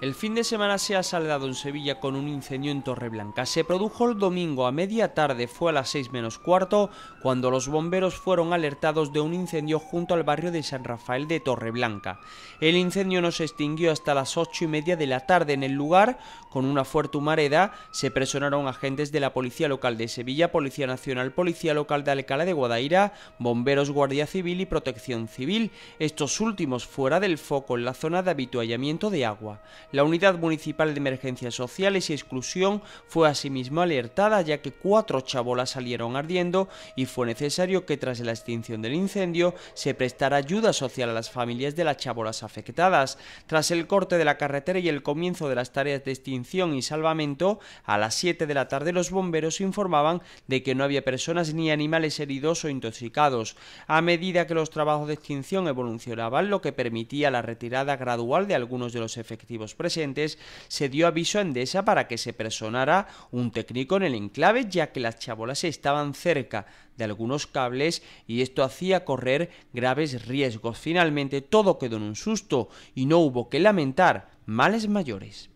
El fin de semana se ha saldado en Sevilla con un incendio en Torreblanca. Se produjo el domingo a media tarde, fue a las 6 menos cuarto, cuando los bomberos fueron alertados de un incendio junto al barrio de San Rafael de Torreblanca. El incendio no se extinguió hasta las 8 y media de la tarde en el lugar. Con una fuerte humareda se presionaron agentes de la Policía Local de Sevilla, Policía Nacional, Policía Local de Alcalá de Guadaira, bomberos, Guardia Civil y Protección Civil, estos últimos fuera del foco en la zona de habituallamiento de agua. La Unidad Municipal de Emergencias Sociales y Exclusión fue asimismo alertada ya que cuatro chabolas salieron ardiendo y fue necesario que tras la extinción del incendio se prestara ayuda social a las familias de las chabolas afectadas. Tras el corte de la carretera y el comienzo de las tareas de extinción y salvamento, a las 7 de la tarde los bomberos informaban de que no había personas ni animales heridos o intoxicados. A medida que los trabajos de extinción evolucionaban, lo que permitía la retirada gradual de algunos de los efectivos presentes, se dio aviso a Endesa para que se personara un técnico en el enclave, ya que las chabolas estaban cerca de algunos cables y esto hacía correr graves riesgos. Finalmente todo quedó en un susto y no hubo que lamentar males mayores.